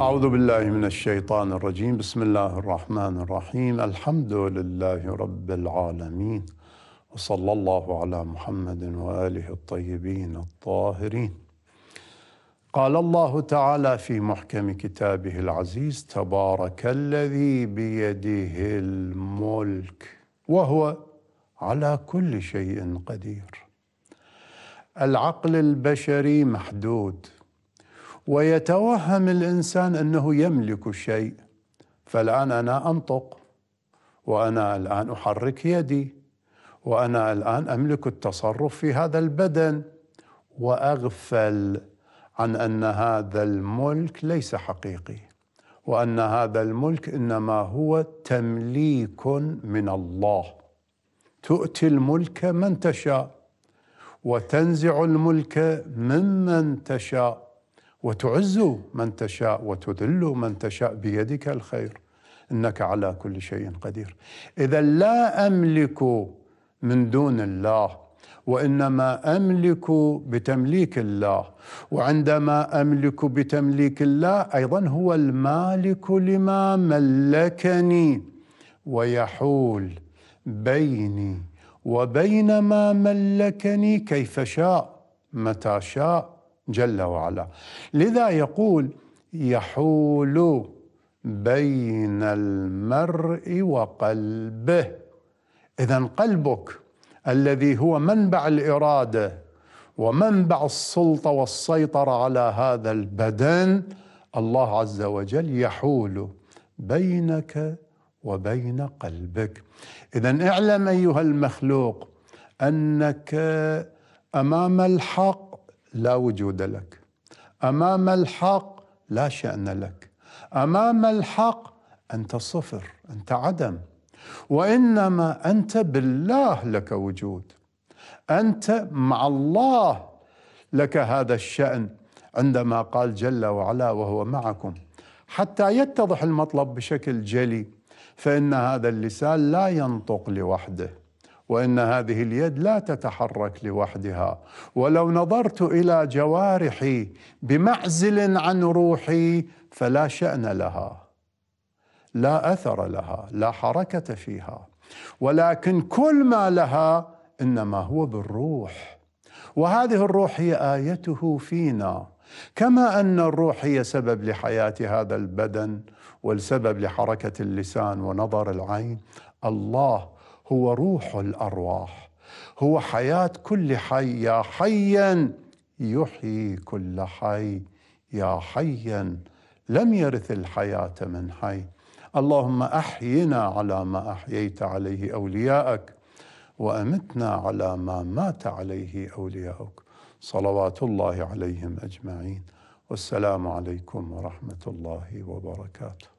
أعوذ بالله من الشيطان الرجيم بسم الله الرحمن الرحيم الحمد لله رب العالمين وصلى الله على محمد وآله الطيبين الطاهرين قال الله تعالى في محكم كتابه العزيز تبارك الذي بيده الملك وهو على كل شيء قدير العقل البشري محدود ويتوهم الانسان انه يملك شيء فالان انا انطق وانا الان احرك يدي وانا الان املك التصرف في هذا البدن واغفل عن ان هذا الملك ليس حقيقي وان هذا الملك انما هو تمليك من الله تؤتي الملك من تشاء وتنزع الملك ممن تشاء وتعز من تشاء وتذل من تشاء بيدك الخير انك على كل شيء قدير اذا لا املك من دون الله وانما املك بتمليك الله وعندما املك بتمليك الله ايضا هو المالك لما ملكني ويحول بيني وبين ما ملكني كيف شاء متى شاء جل وعلا لذا يقول يحول بين المرء وقلبه اذا قلبك الذي هو منبع الاراده ومنبع السلطه والسيطره على هذا البدن الله عز وجل يحول بينك وبين قلبك اذا اعلم ايها المخلوق انك امام الحق لا وجود لك امام الحق لا شان لك امام الحق انت صفر انت عدم وانما انت بالله لك وجود انت مع الله لك هذا الشان عندما قال جل وعلا وهو معكم حتى يتضح المطلب بشكل جلي فان هذا اللسان لا ينطق لوحده وان هذه اليد لا تتحرك لوحدها ولو نظرت الى جوارحي بمعزل عن روحي فلا شان لها لا اثر لها لا حركه فيها ولكن كل ما لها انما هو بالروح وهذه الروح هي ايته فينا كما ان الروح هي سبب لحياه هذا البدن والسبب لحركه اللسان ونظر العين الله هو روح الارواح هو حياه كل حي يا حيا يحيي كل حي يا حيا لم يرث الحياه من حي اللهم احينا على ما احييت عليه اولياءك وامتنا على ما مات عليه اولياءك صلوات الله عليهم اجمعين والسلام عليكم ورحمه الله وبركاته